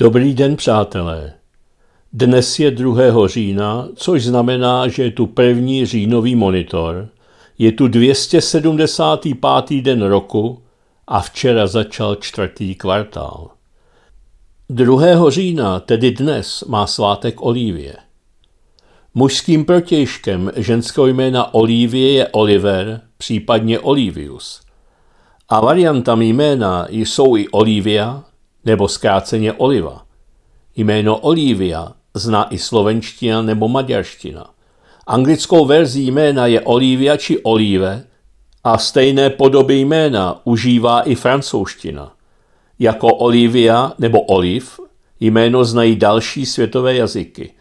Dobrý den, přátelé. Dnes je 2. října, což znamená, že je tu první říjnový monitor, je tu 275. den roku a včera začal čtvrtý kvartál. 2. října, tedy dnes, má svátek Olivie. Mužským protějškem ženského jména Olivie je Oliver, případně Olivius. A variantami jména jsou i Olivia, nebo zkráceně oliva. Jméno Olivia zná i slovenština nebo maďarština. Anglickou verzí jména je Olivia či Olive a stejné podoby jména užívá i francouzština. Jako Olivia nebo Oliv jméno znají další světové jazyky.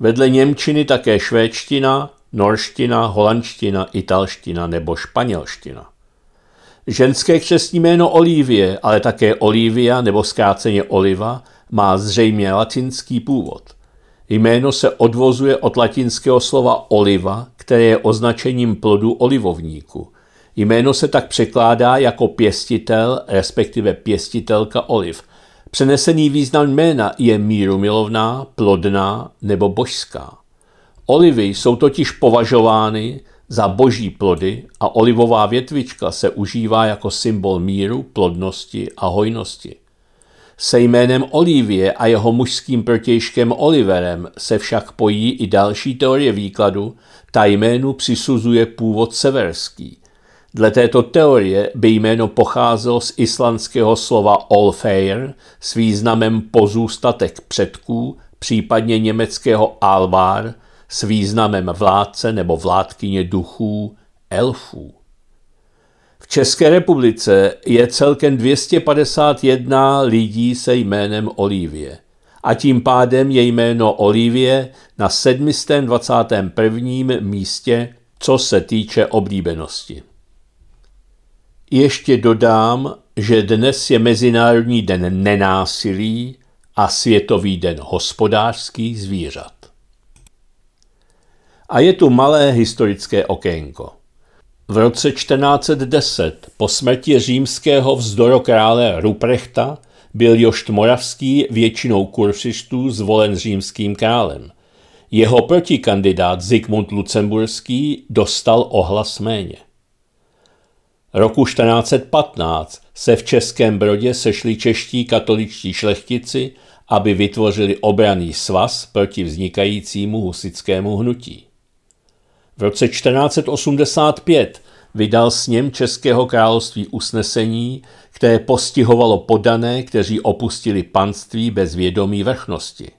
Vedle Němčiny také švédština, norština, holandština, italština nebo španělština. Ženské křestní jméno Olivie, ale také Olivia nebo zkráceně Oliva, má zřejmě latinský původ. Jméno se odvozuje od latinského slova oliva, které je označením plodu olivovníku. Jméno se tak překládá jako pěstitel, respektive pěstitelka oliv. Přenesený význam jména je mírumilovná, plodná nebo božská. Olivy jsou totiž považovány za boží plody a olivová větvička se užívá jako symbol míru, plodnosti a hojnosti. Se jménem Olivie a jeho mužským protějškem Oliverem se však pojí i další teorie výkladu, ta jménu přisuzuje původ severský. Dle této teorie by jméno pocházelo z islandského slova Olfair s významem pozůstatek předků, případně německého Alvar, s významem vládce nebo vládkyně duchů, elfů. V České republice je celkem 251 lidí se jménem Olivie a tím pádem je jméno Olivie na 721. místě, co se týče oblíbenosti. Ještě dodám, že dnes je Mezinárodní den nenásilí a Světový den hospodářských zvířat. A je tu malé historické okénko. V roce 1410 po smrti římského vzdorokrále Ruprechta byl Jošt Moravský většinou kurfištů zvolen římským králem. Jeho protikandidát Zikmund Lucemburský dostal ohlas méně. Roku 1415 se v Českém Brodě sešli čeští katoličtí šlechtici, aby vytvořili obraný svaz proti vznikajícímu husickému hnutí. V roce 1485 vydal s něm Českého království usnesení, které postihovalo podané, kteří opustili panství bez vědomí vrchnosti.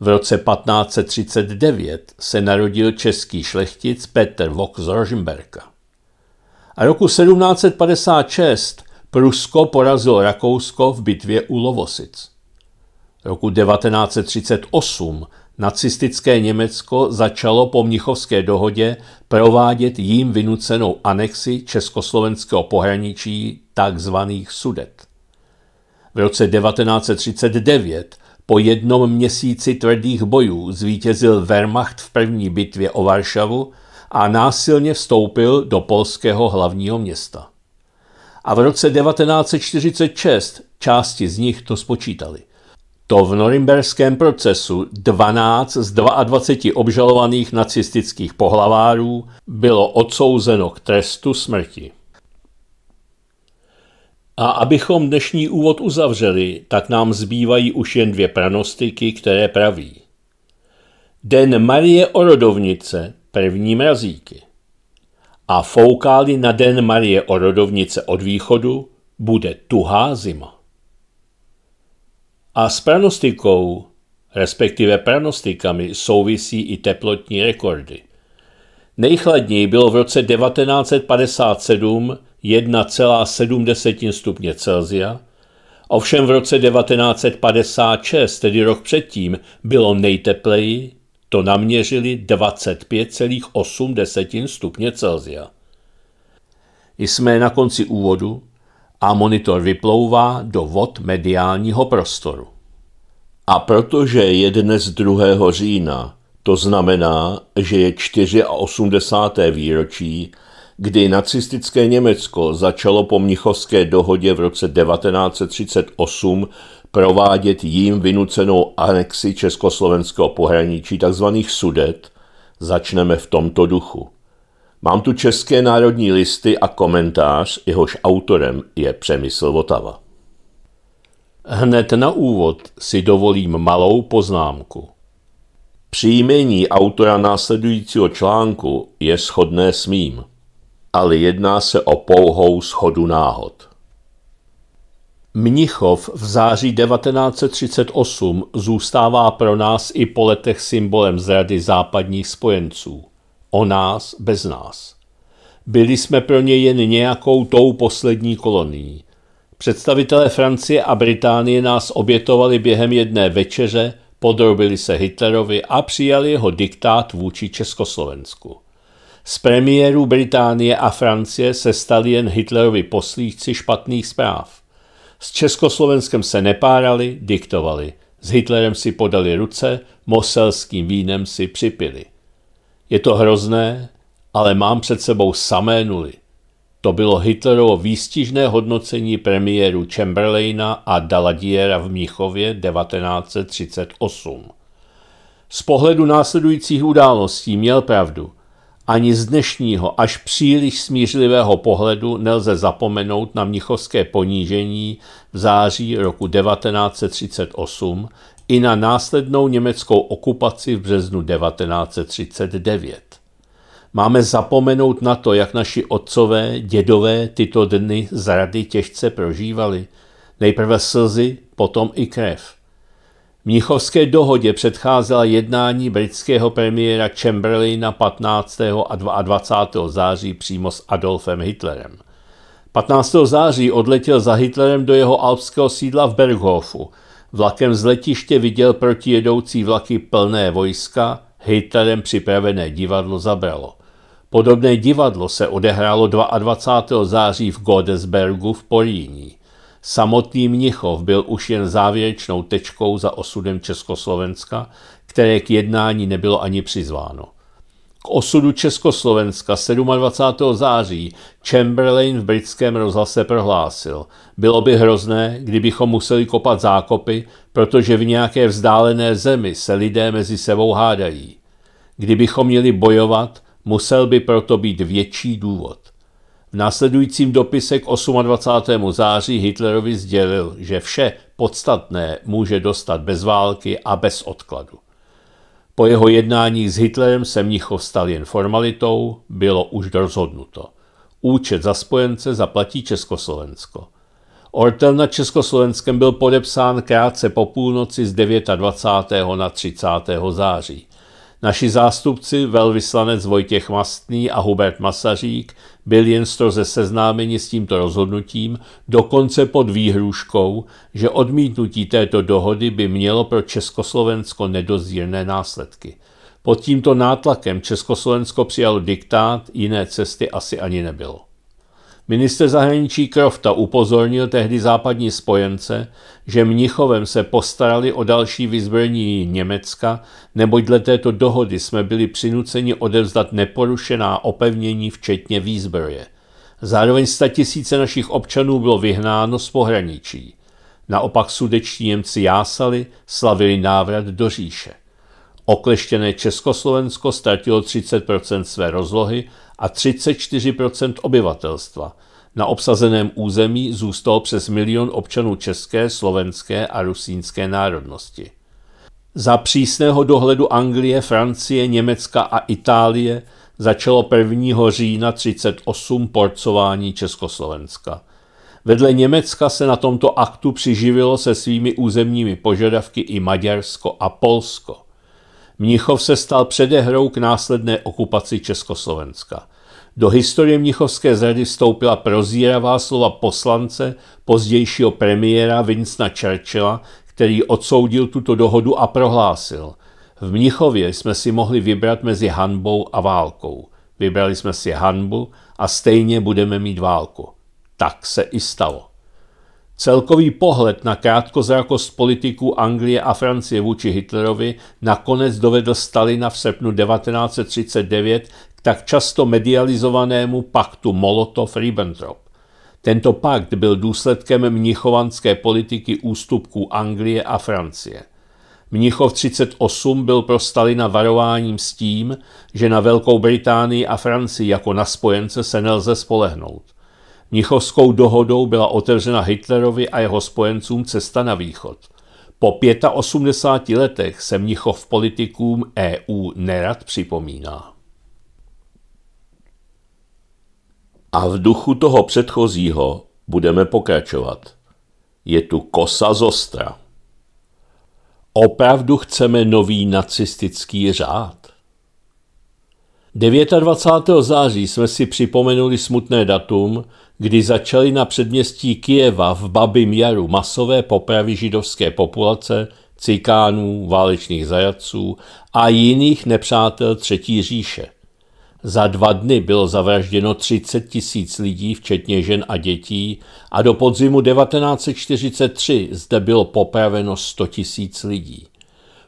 V roce 1539 se narodil český šlechtic Petr Vok z Rožimberka. A roku 1756 Prusko porazilo Rakousko v bitvě u Lovosic. Roku 1938 Nacistické Německo začalo po Mnichovské dohodě provádět jím vynucenou anexi československého pohraničí tzv. sudet. V roce 1939 po jednom měsíci tvrdých bojů zvítězil Wehrmacht v první bitvě o Varšavu a násilně vstoupil do polského hlavního města. A v roce 1946 části z nich to spočítali – to v norimberském procesu 12 z 22 obžalovaných nacistických pohlavárů bylo odsouzeno k trestu smrti. A abychom dnešní úvod uzavřeli, tak nám zbývají už jen dvě pranostiky, které praví. Den Marie Orodovnice, první mrazíky. A foukáli na den Marie Orodovnice od východu, bude tuhá zima. A s pranostikou, respektive pranostikami, souvisí i teplotní rekordy. Nejchladněji bylo v roce 1957 1,7 stupně Celsia, ovšem v roce 1956, tedy rok předtím, bylo nejtepleji, to naměřili 25,8 stupně Celsia. Jsme na konci úvodu, a monitor vyplouvá do vod mediálního prostoru. A protože je dnes 2. října, to znamená, že je 84. výročí, kdy nacistické Německo začalo po Mnichovské dohodě v roce 1938 provádět jím vynucenou anexi československého pohraničí tzv. sudet, začneme v tomto duchu. Mám tu české národní listy a komentář, jehož autorem je Přemysl Votava. Hned na úvod si dovolím malou poznámku. Příjmení autora následujícího článku je shodné s mým, ale jedná se o pouhou shodu náhod. Mnichov v září 1938 zůstává pro nás i po letech symbolem zrady západních spojenců – o nás bez nás. Byli jsme pro ně jen nějakou tou poslední kolonií. Představitelé Francie a Británie nás obětovali během jedné večeře, podrobili se Hitlerovi a přijali jeho diktát vůči Československu. Z premiérů Británie a Francie se stali jen Hitlerovi poslíci špatných zpráv. S Československem se nepárali, diktovali. S Hitlerem si podali ruce, moselským vínem si připili. Je to hrozné, ale mám před sebou samé nuly. To bylo Hitlerovo výstižné hodnocení premiéru Chamberlaina a Daladiera v Mnichově 1938. Z pohledu následujících událostí měl pravdu. Ani z dnešního až příliš smířlivého pohledu nelze zapomenout na mnichovské ponížení v září roku 1938, i na následnou německou okupaci v březnu 1939. Máme zapomenout na to, jak naši otcové, dědové tyto dny zrady těžce prožívali. Nejprve slzy, potom i krev. Mnichovské dohodě předcházela jednání britského premiéra Chamberlaina 15. a 22. září přímo s Adolfem Hitlerem. 15. září odletěl za Hitlerem do jeho alpského sídla v Berghofu – Vlakem z letiště viděl protijedoucí vlaky plné vojska, Hitlerem připravené divadlo zabralo. Podobné divadlo se odehrálo 22. září v Godesbergu v Poríní. Samotný Mnichov byl už jen závěrečnou tečkou za osudem Československa, které k jednání nebylo ani přizváno k osudu Československa 27. září Chamberlain v britském rozhlase prohlásil. Bylo by hrozné, kdybychom museli kopat zákopy, protože v nějaké vzdálené zemi se lidé mezi sebou hádají. Kdybychom měli bojovat, musel by proto být větší důvod. V následujícím dopise k 28. září Hitlerovi sdělil, že vše podstatné může dostat bez války a bez odkladu. Po jeho jednání s Hitlerem se Mnichov stal jen formalitou, bylo už rozhodnuto. Účet za spojence zaplatí Československo. Ortel na Československem byl podepsán krátce po půlnoci z 29. na 30. září. Naši zástupci, velvyslanec Vojtěch Mastný a Hubert Masařík, byl jen stroze seznámeni s tímto rozhodnutím, dokonce pod výhruškou, že odmítnutí této dohody by mělo pro Československo nedozírné následky. Pod tímto nátlakem Československo přijalo diktát, jiné cesty asi ani nebylo. Minister zahraničí Krofta upozornil tehdy západní spojence, že Mnichovem se postarali o další vyzbrojení Německa, neboť dle této dohody jsme byli přinuceni odevzdat neporušená opevnění včetně výzbroje. Zároveň tisíce našich občanů bylo vyhnáno z pohraničí. Naopak sudeční Němci jásali, slavili návrat do říše. Okleštěné Československo ztratilo 30 své rozlohy a 34% obyvatelstva. Na obsazeném území zůstal přes milion občanů české, slovenské a rusínské národnosti. Za přísného dohledu Anglie, Francie, Německa a Itálie začalo 1. října 38 porcování Československa. Vedle Německa se na tomto aktu přiživilo se svými územními požadavky i Maďarsko a Polsko. Mnichov se stal předehrou k následné okupaci Československa. Do historie Mnichovské zrady vstoupila prozíravá slova poslance, pozdějšího premiéra Vincna Churchilla, který odsoudil tuto dohodu a prohlásil V Mnichově jsme si mohli vybrat mezi hanbou a válkou. Vybrali jsme si hanbu a stejně budeme mít válku. Tak se i stalo. Celkový pohled na krátkozrakost politiků Anglie a Francie vůči Hitlerovi nakonec dovedl Stalina v srpnu 1939 k tak často medializovanému paktu Molotov-Ribbentrop. Tento pakt byl důsledkem mnichovanské politiky ústupků Anglie a Francie. Mnichov 38 byl pro Stalina varováním s tím, že na Velkou Británii a Francii jako na spojence se nelze spolehnout. Mnichovskou dohodou byla otevřena Hitlerovi a jeho spojencům cesta na východ. Po 85 letech se Mnichov politikům EU nerad připomíná. A v duchu toho předchozího budeme pokračovat. Je tu kosa zostra. Opravdu chceme nový nacistický řád? 29. září jsme si připomenuli smutné datum, kdy začaly na předměstí Kijeva v Babim jaru masové popravy židovské populace, cikánů, válečných zajaců a jiných nepřátel Třetí říše. Za dva dny bylo zavražděno 30 tisíc lidí, včetně žen a dětí, a do podzimu 1943 zde bylo popraveno 100 tisíc lidí.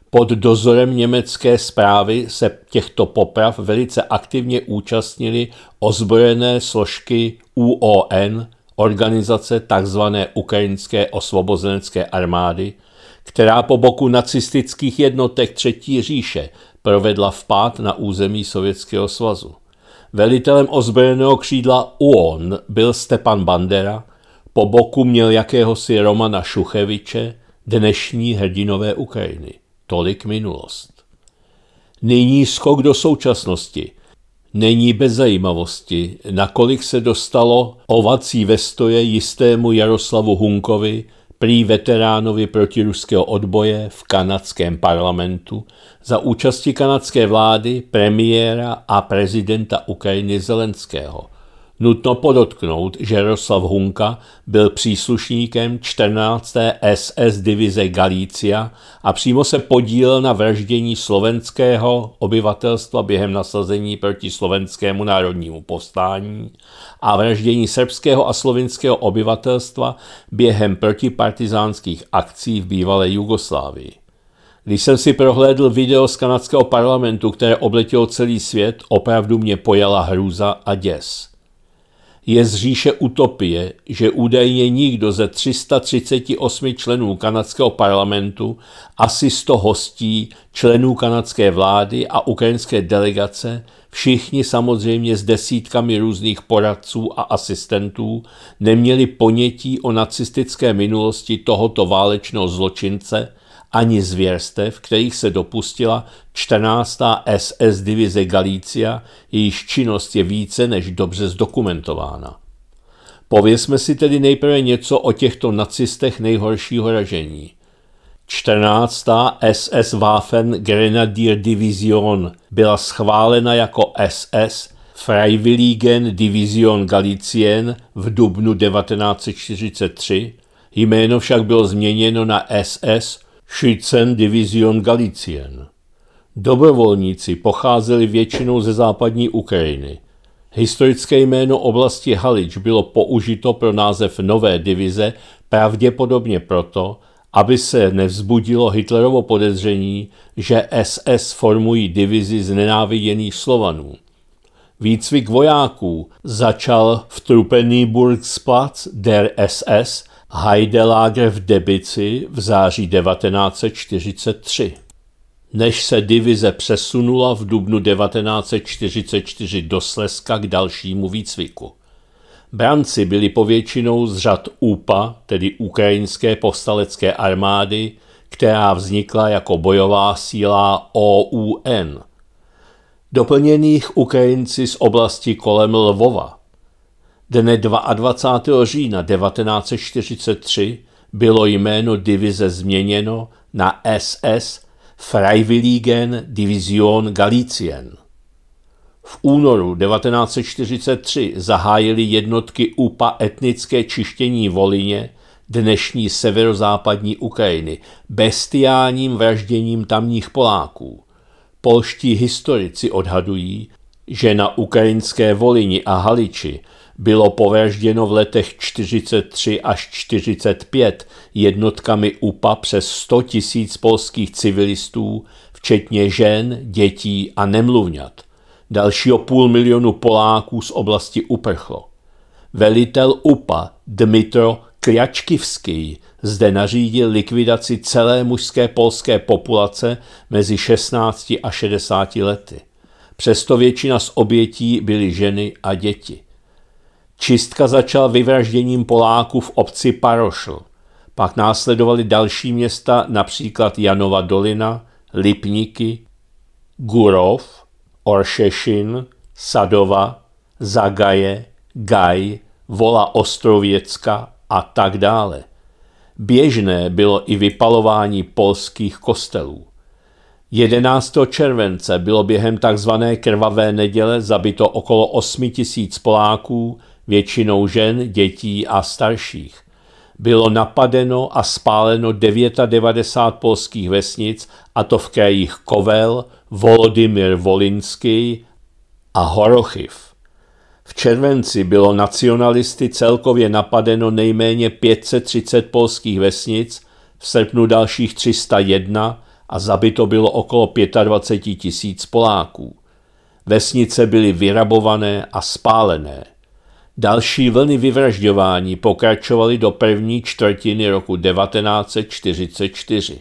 Pod dozorem německé zprávy se těchto poprav velice aktivně účastnili ozbrojené složky UON, organizace tzv. Ukrajinské osvobozenecké armády, která po boku nacistických jednotek Třetí říše provedla vpád na území Sovětského svazu. Velitelem ozbrojeného křídla UON byl Stepan Bandera, po boku měl jakéhosi Romana Šucheviče, dnešní hrdinové Ukrajiny. Tolik minulost. Nyní skok do současnosti. Není bez zajímavosti, nakolik se dostalo ovací ve stoje jistému Jaroslavu Hunkovi, prý veteránovi protiruského odboje v kanadském parlamentu, za účasti kanadské vlády, premiéra a prezidenta Ukrajiny Zelenského – Nutno podotknout, že Roslav Hunka byl příslušníkem 14. SS divize Galícia a přímo se podílel na vraždění slovenského obyvatelstva během nasazení proti slovenskému národnímu povstání a vraždění srbského a slovinského obyvatelstva během protipartizánských akcí v bývalé Jugoslávii. Když jsem si prohlédl video z kanadského parlamentu, které obletělo celý svět, opravdu mě pojala hrůza a děs je z říše utopie, že údajně nikdo ze 338 členů kanadského parlamentu asi 100 hostí, členů kanadské vlády a ukrajinské delegace, všichni samozřejmě s desítkami různých poradců a asistentů, neměli ponětí o nacistické minulosti tohoto válečného zločince ani zvěrstev, kterých se dopustila 14. SS divize Galicia, jejíž činnost je více než dobře zdokumentována. Povězme si tedy nejprve něco o těchto nacistech nejhoršího ražení. 14. SS Waffen Grenadier Division byla schválena jako SS Freiwilligen Division Galicien v dubnu 1943, jméno však bylo změněno na SS Schützen Division Galicien. Dobrovolníci pocházeli většinou ze západní Ukrajiny. Historické jméno oblasti Halič bylo použito pro název nové divize pravděpodobně proto, aby se nevzbudilo Hitlerovo podezření, že SS formují divizi z nenáviděných Slovanů. Výcvik vojáků začal v Truppenýburgsplatz der SS Heidelager v Debici v září 1943. Než se divize přesunula v dubnu 1944 do Slezska k dalšímu výcviku. Branci byli povětšinou z řad UPA, tedy Ukrajinské postalecké armády, která vznikla jako bojová síla OUN. Doplněných Ukrajinci z oblasti kolem Lvova – Dne 22. října 1943 bylo jméno divize změněno na SS Freiwilligen Division Galicien. V únoru 1943 zahájili jednotky UPA etnické čištění Volině, dnešní severozápadní Ukrajiny, bestiálním vražděním tamních Poláků. Polští historici odhadují, že na ukrajinské Volini a Haliči bylo povražděno v letech 43 až 45 jednotkami UPA přes 100 tisíc polských civilistů, včetně žen, dětí a nemluvňat. Dalšího půl milionu Poláků z oblasti uprchlo. Velitel UPA Dmitro Kriačkivský zde nařídil likvidaci celé mužské polské populace mezi 16 a 60 lety. Přesto většina z obětí byly ženy a děti. Čistka začala vyvražděním Poláků v obci Parošl. Pak následovaly další města, například Janova dolina, Lipníky, Gurov, Oršešin, Sadova, Zagaje, Gaj, Vola Ostrověcka a tak dále. Běžné bylo i vypalování polských kostelů. 11. července bylo během tzv. krvavé neděle zabito okolo 8 000 Poláků většinou žen, dětí a starších. Bylo napadeno a spáleno 99 polských vesnic, a to v krajích Kovel, Volodymyr Volinský a Horochiv. V červenci bylo nacionalisty celkově napadeno nejméně 530 polských vesnic, v srpnu dalších 301 a zabito bylo okolo 25 tisíc Poláků. Vesnice byly vyrabované a spálené. Další vlny vyvražďování pokračovaly do první čtvrtiny roku 1944.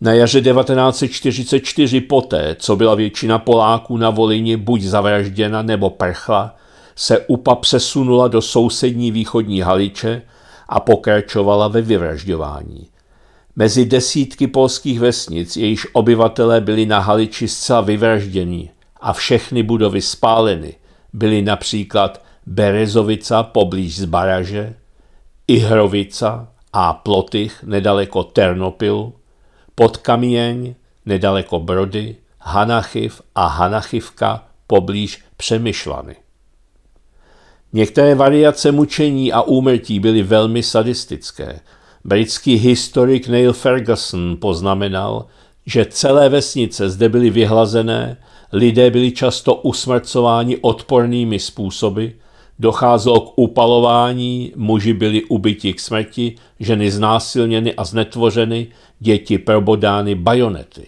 Na jaře 1944 poté, co byla většina Poláků na volině buď zavražděna nebo prchla, se UPA přesunula do sousední východní Haliče a pokračovala ve vyvražďování. Mezi desítky polských vesnic, jejíž obyvatelé byli na Haliči zcela vyvražděni a všechny budovy spáleny, byly například Berezovica poblíž Baraže, Ihrovica a Plotych nedaleko Ternopilu, Podkamieň nedaleko Brody, Hanachiv a Hanachivka poblíž Přemyšlany. Některé variace mučení a úmrtí byly velmi sadistické. Britský historik Neil Ferguson poznamenal, že celé vesnice zde byly vyhlazené, lidé byli často usmrcováni odpornými způsoby – Docházelo k upalování, muži byli ubiti k smrti, ženy znásilněny a znetvořeny, děti probodány bajonety.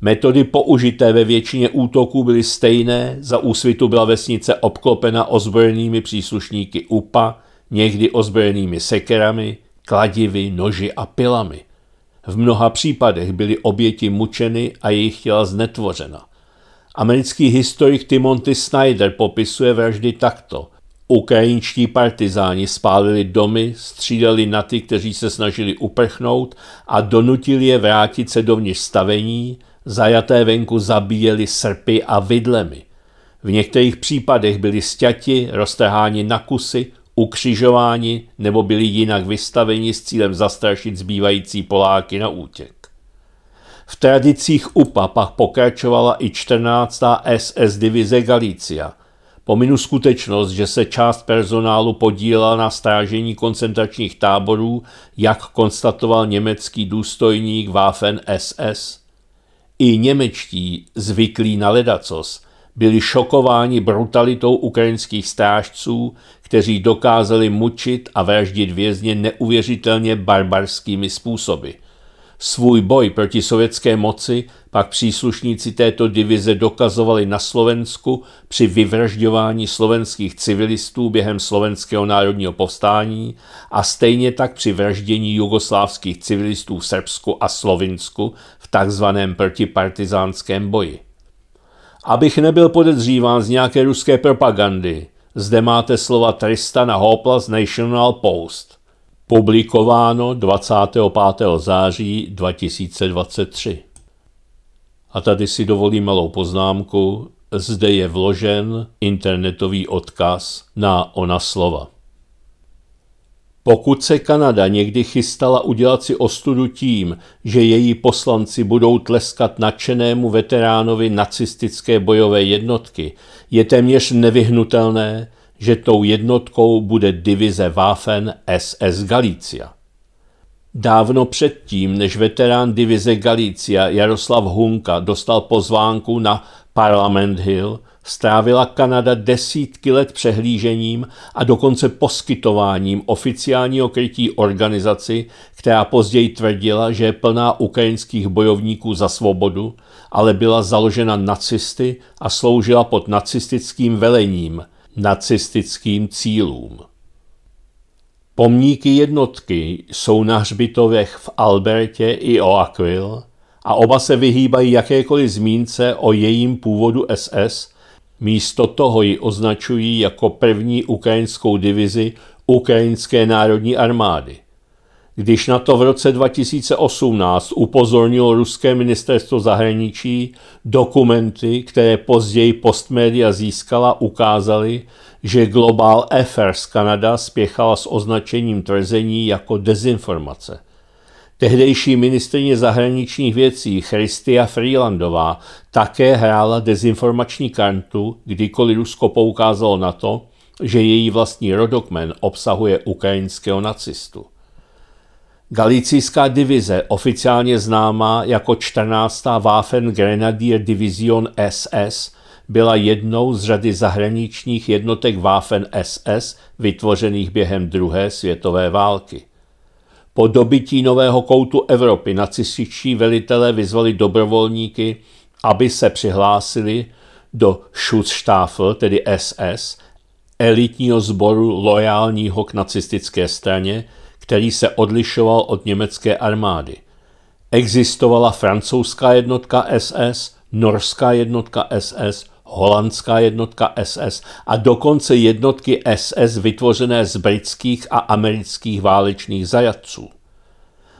Metody použité ve většině útoků byly stejné, za úsvitu byla vesnice obklopena ozbrojenými příslušníky UPA, někdy ozbrojenými sekerami, kladivy, noži a pilami. V mnoha případech byly oběti mučeny a jejich těla znetvořena – Americký historik Timothy Snyder popisuje vraždy takto. Ukrajinští partizáni spálili domy, střídali na ty, kteří se snažili uprchnout a donutili je vrátit se dovnitř stavení, zajaté venku zabíjeli srpy a vidlemi. V některých případech byli stěti, roztrháni na kusy, ukřižováni nebo byli jinak vystaveni s cílem zastrašit zbývající Poláky na útěk. V tradicích UPA pak pokračovala i 14. SS divize Galicia. Pominu skutečnost, že se část personálu podílela na strážení koncentračních táborů, jak konstatoval německý důstojník Waffen SS. I němečtí, zvyklí na ledacos, byli šokováni brutalitou ukrajinských strážců, kteří dokázali mučit a vraždit vězně neuvěřitelně barbarskými způsoby – Svůj boj proti sovětské moci pak příslušníci této divize dokazovali na Slovensku při vyvražďování slovenských civilistů během slovenského národního povstání a stejně tak při vraždění jugoslávských civilistů v Srbsku a Slovinsku v takzvaném protipartizánském boji. Abych nebyl podezříván z nějaké ruské propagandy, zde máte slova Tristana Hopla z National Post publikováno 25. září 2023. A tady si dovolím malou poznámku. Zde je vložen internetový odkaz na ona slova. Pokud se Kanada někdy chystala udělat si ostudu tím, že její poslanci budou tleskat nadšenému veteránovi nacistické bojové jednotky, je téměř nevyhnutelné, že tou jednotkou bude divize Waffen SS Galicia. Dávno předtím, než veterán divize Galicia Jaroslav Hunka dostal pozvánku na Parliament Hill, strávila Kanada desítky let přehlížením a dokonce poskytováním oficiálního krytí organizaci, která později tvrdila, že je plná ukrajinských bojovníků za svobodu, ale byla založena nacisty a sloužila pod nacistickým velením – nacistickým cílům. Pomníky jednotky jsou na hřbitovech v Albertě i Oakville a oba se vyhýbají jakékoliv zmínce o jejím původu SS, místo toho ji označují jako první ukrajinskou divizi Ukrajinské národní armády. Když na to v roce 2018 upozornilo ruské ministerstvo zahraničí, dokumenty, které později postmédia získala, ukázaly, že Global Affairs Kanada spěchala s označením tvrzení jako dezinformace. Tehdejší ministrině zahraničních věcí Christia Freelandová také hrála dezinformační kartu, kdykoliv Rusko poukázalo na to, že její vlastní rodokmen obsahuje ukrajinského nacistu. Galicijská divize, oficiálně známá jako 14. Waffen Grenadier Division SS, byla jednou z řady zahraničních jednotek Waffen SS vytvořených během druhé světové války. Po dobití nového koutu Evropy nacističtí velitelé vyzvali dobrovolníky, aby se přihlásili do Schutzstaffel, tedy SS, elitního sboru lojálního k nacistické straně, který se odlišoval od německé armády. Existovala francouzská jednotka SS, norská jednotka SS, holandská jednotka SS a dokonce jednotky SS vytvořené z britských a amerických válečných zajatců.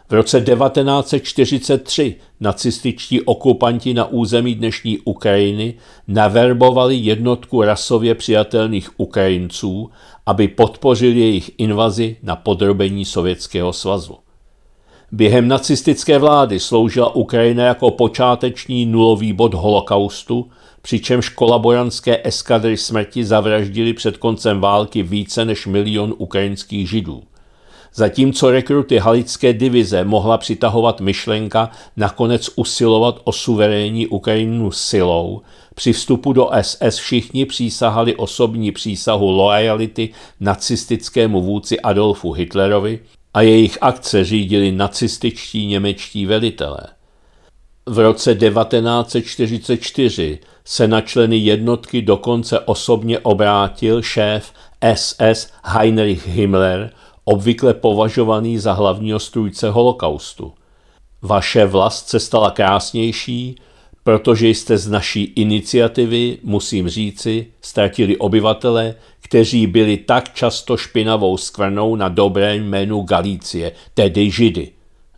V roce 1943 nacističtí okupanti na území dnešní Ukrajiny naverbovali jednotku rasově přijatelných Ukrajinců aby podpořil jejich invazi na podrobení Sovětského svazu. Během nacistické vlády sloužila Ukrajina jako počáteční nulový bod holokaustu, přičemž kolaborantské eskadry smrti zavraždili před koncem války více než milion ukrajinských židů – Zatímco rekruty halické divize mohla přitahovat myšlenka nakonec usilovat o suverénní Ukrajinu silou, při vstupu do SS všichni přísahali osobní přísahu loajality nacistickému vůdci Adolfu Hitlerovi a jejich akce řídili nacističtí němečtí velitelé. V roce 1944 se na členy jednotky dokonce osobně obrátil šéf SS Heinrich Himmler – obvykle považovaný za hlavního strůjce holokaustu. Vaše vlast se stala krásnější, protože jste z naší iniciativy, musím říci, ztratili obyvatele, kteří byli tak často špinavou skvrnou na dobré jménu Galicie, tedy Židy,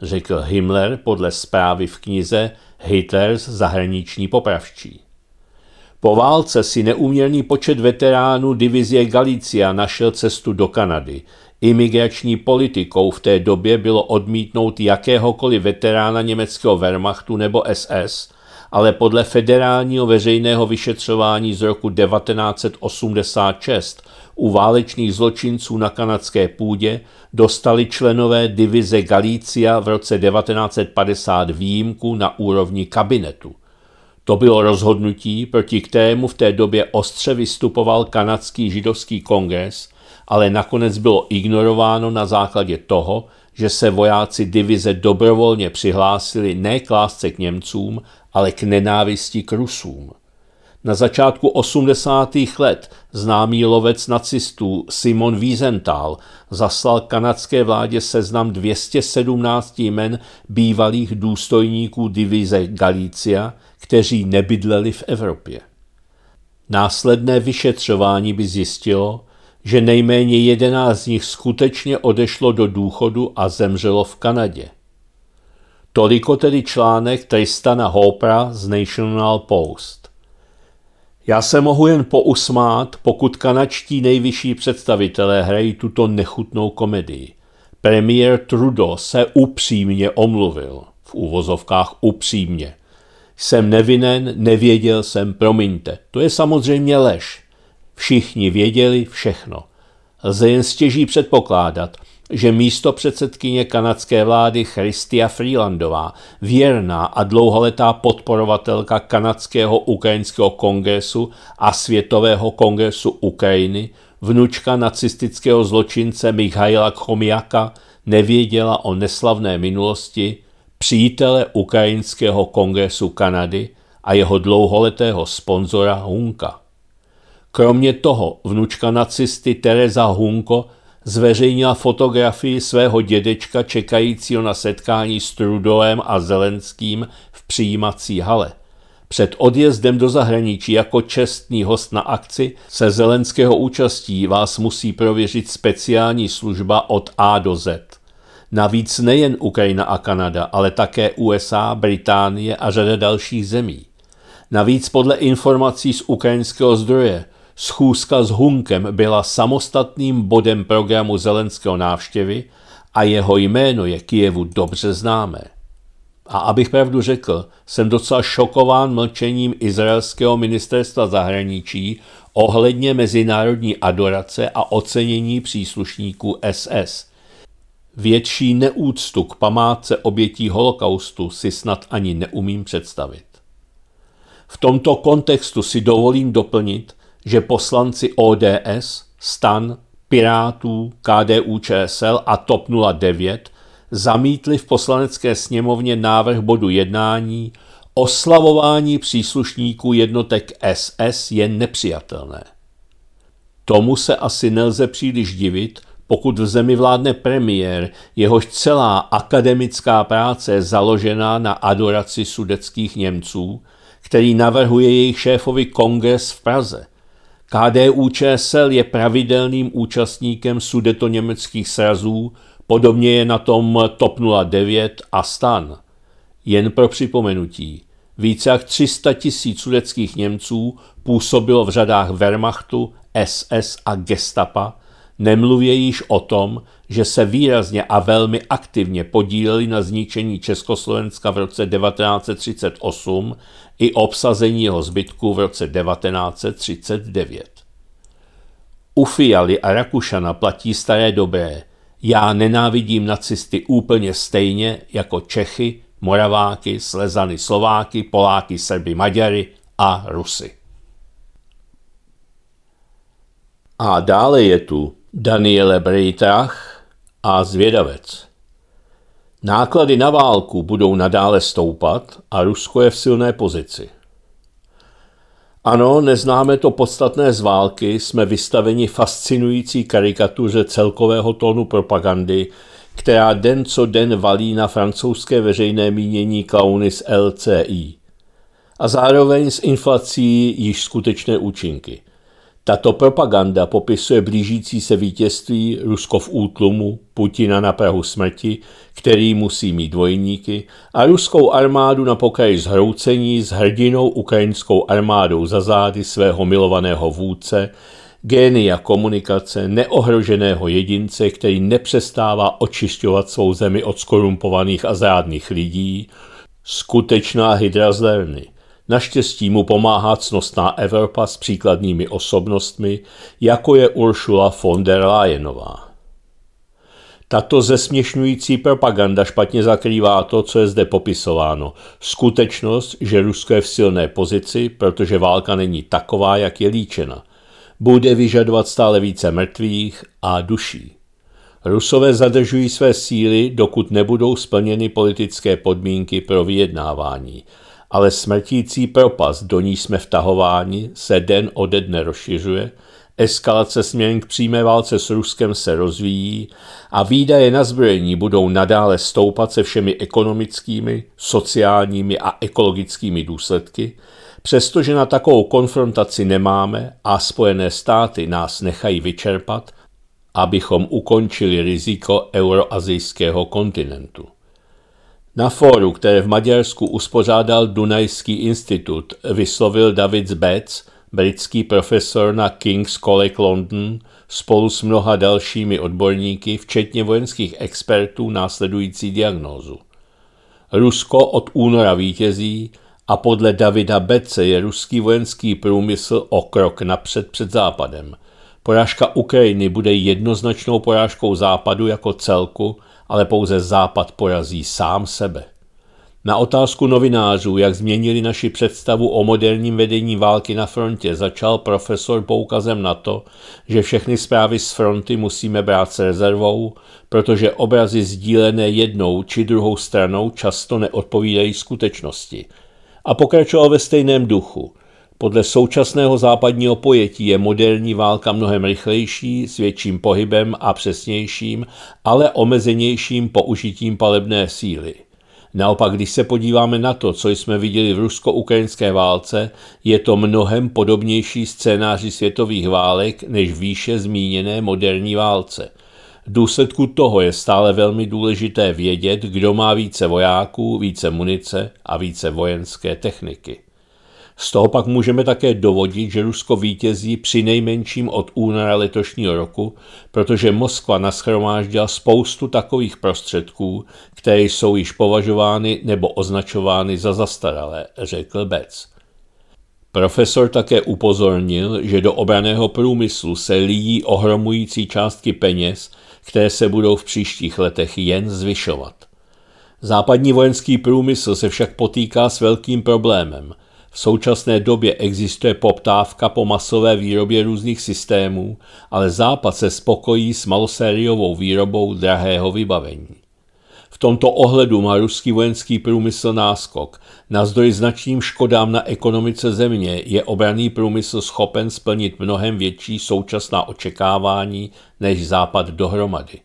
řekl Himmler podle zprávy v knize Hitler's zahraniční popravčí. Po válce si neuměrný počet veteránů divizie Galicia našel cestu do Kanady, Imigrační politikou v té době bylo odmítnout jakéhokoliv veterána německého Wehrmachtu nebo SS, ale podle federálního veřejného vyšetřování z roku 1986 u válečných zločinců na kanadské půdě dostali členové divize Galícia v roce 1950 výjimku na úrovni kabinetu. To bylo rozhodnutí, proti kterému v té době ostře vystupoval kanadský židovský kongres – ale nakonec bylo ignorováno na základě toho, že se vojáci divize dobrovolně přihlásili ne k lásce k Němcům, ale k nenávisti k Rusům. Na začátku 80. let známý lovec nacistů Simon Wiesenthal zaslal kanadské vládě seznam 217 jmen bývalých důstojníků divize Galicia, kteří nebydleli v Evropě. Následné vyšetřování by zjistilo, že nejméně 11 z nich skutečně odešlo do důchodu a zemřelo v Kanadě. Toliko tedy článek Tristana Hopra z National Post. Já se mohu jen pousmát, pokud kanačtí nejvyšší představitelé hrají tuto nechutnou komedii. Premiér Trudeau se upřímně omluvil, v úvozovkách upřímně. Jsem nevinen, nevěděl jsem, promiňte. To je samozřejmě lež. Všichni věděli všechno. Lze jen stěží předpokládat, že místo předsedkyně kanadské vlády Christia Freelandová, věrná a dlouholetá podporovatelka kanadského ukrajinského kongresu a světového kongresu Ukrajiny, vnučka nacistického zločince Michaila Chomiaka, nevěděla o neslavné minulosti přítele ukrajinského kongresu Kanady a jeho dlouholetého sponzora Hunka. Kromě toho vnučka nacisty Teresa Hunko zveřejnila fotografii svého dědečka čekajícího na setkání s Trudoem a Zelenským v přijímací hale. Před odjezdem do zahraničí jako čestný host na akci se Zelenského účastí vás musí prověřit speciální služba od A do Z. Navíc nejen Ukrajina a Kanada, ale také USA, Británie a řada dalších zemí. Navíc podle informací z ukrajinského zdroje – Schůzka s Hunkem byla samostatným bodem programu Zelenského návštěvy a jeho jméno je Kijevu dobře známé. A abych pravdu řekl, jsem docela šokován mlčením izraelského ministerstva zahraničí ohledně mezinárodní adorace a ocenění příslušníků SS. Větší neúctu k památce obětí holokaustu si snad ani neumím představit. V tomto kontextu si dovolím doplnit, že poslanci ODS, STAN, Pirátů, KDU ČSL a TOP 09 zamítli v poslanecké sněmovně návrh bodu jednání oslavování příslušníků jednotek SS je nepřijatelné. Tomu se asi nelze příliš divit, pokud v zemi vládne premiér, jehož celá akademická práce je založená na adoraci sudeckých Němců, který navrhuje jejich šéfovi kongres v Praze – KDU ČSL je pravidelným účastníkem sudeto německých srazů, podobně je na tom TOP 09 a STAN. Jen pro připomenutí, více jak 300 tisíc sudeckých Němců působilo v řadách Wehrmachtu, SS a Gestapa – Nemluvě již o tom, že se výrazně a velmi aktivně podíleli na zničení Československa v roce 1938 i obsazení jeho zbytků v roce 1939. U Fialy a Rakušana platí staré dobré. Já nenávidím nacisty úplně stejně jako Čechy, Moraváky, Slezany, Slováky, Poláky, Srby, Maďary a Rusy. A dále je tu Daniele Breitach a Zvědavec. Náklady na válku budou nadále stoupat a Rusko je v silné pozici. Ano, neznáme to podstatné z války, jsme vystaveni fascinující karikatuře celkového tónu propagandy, která den co den valí na francouzské veřejné mínění klauny z LCI. A zároveň s inflací již skutečné účinky – tato propaganda popisuje blížící se vítězství Rusko v útlumu, Putina na Prahu smrti, který musí mít dvojníky, a ruskou armádu na pokraji zhroucení s hrdinou ukrajinskou armádou za zády svého milovaného vůdce, génia komunikace neohroženého jedince, který nepřestává očišťovat svou zemi od skorumpovaných a zrádných lidí, skutečná hydra z Naštěstí mu pomáhá cnostná Evropa s příkladnými osobnostmi, jako je Ursula von der Leyenová. Tato zesměšňující propaganda špatně zakrývá to, co je zde popisováno. Skutečnost, že Rusko je v silné pozici, protože válka není taková, jak je líčena. Bude vyžadovat stále více mrtvých a duší. Rusové zadržují své síly, dokud nebudou splněny politické podmínky pro vyjednávání – ale smrtící propast, do ní jsme vtahováni, se den ode dne rozšiřuje, eskalace směrem k přímé válce s Ruskem se rozvíjí a výdaje na zbrojení budou nadále stoupat se všemi ekonomickými, sociálními a ekologickými důsledky, přestože na takovou konfrontaci nemáme a Spojené státy nás nechají vyčerpat, abychom ukončili riziko euroazijského kontinentu. Na fóru, které v Maďarsku uspořádal Dunajský institut, vyslovil David Zbec, britský profesor na King's College London, spolu s mnoha dalšími odborníky, včetně vojenských expertů, následující diagnózu. Rusko od února vítězí a podle Davida Bece je ruský vojenský průmysl o krok napřed před západem. Porážka Ukrajiny bude jednoznačnou porážkou západu jako celku – ale pouze Západ porazí sám sebe. Na otázku novinářů, jak změnili naši představu o moderním vedení války na frontě, začal profesor poukazem na to, že všechny zprávy z fronty musíme brát s rezervou, protože obrazy sdílené jednou či druhou stranou často neodpovídají skutečnosti. A pokračoval ve stejném duchu – podle současného západního pojetí je moderní válka mnohem rychlejší, s větším pohybem a přesnějším, ale omezenějším použitím palebné síly. Naopak, když se podíváme na to, co jsme viděli v rusko-ukrajinské válce, je to mnohem podobnější scénáři světových válek než výše zmíněné moderní válce. V důsledku toho je stále velmi důležité vědět, kdo má více vojáků, více munice a více vojenské techniky. Z toho pak můžeme také dovodit, že Rusko vítězí při nejmenším od února letošního roku, protože Moskva naschromáždila spoustu takových prostředků, které jsou již považovány nebo označovány za zastaralé, řekl Bec. Profesor také upozornil, že do obraného průmyslu se líjí ohromující částky peněz, které se budou v příštích letech jen zvyšovat. Západní vojenský průmysl se však potýká s velkým problémem – v současné době existuje poptávka po masové výrobě různých systémů, ale Západ se spokojí s malosériovou výrobou drahého vybavení. V tomto ohledu má ruský vojenský průmysl náskok. zdroj značným škodám na ekonomice země je obraný průmysl schopen splnit mnohem větší současná očekávání než Západ dohromady.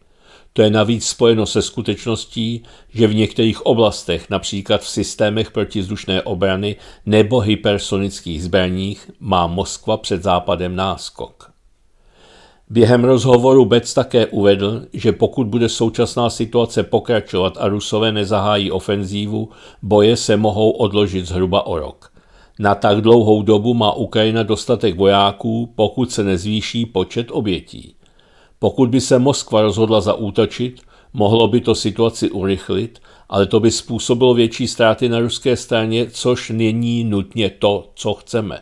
To je navíc spojeno se skutečností, že v některých oblastech, například v systémech protizdušné obrany nebo hypersonických zbraních, má Moskva před západem náskok. Během rozhovoru Bec také uvedl, že pokud bude současná situace pokračovat a Rusové nezahájí ofenzívu, boje se mohou odložit zhruba o rok. Na tak dlouhou dobu má Ukrajina dostatek vojáků, pokud se nezvýší počet obětí. Pokud by se Moskva rozhodla zaútočit, mohlo by to situaci urychlit, ale to by způsobilo větší ztráty na ruské straně, což není nutně to, co chceme.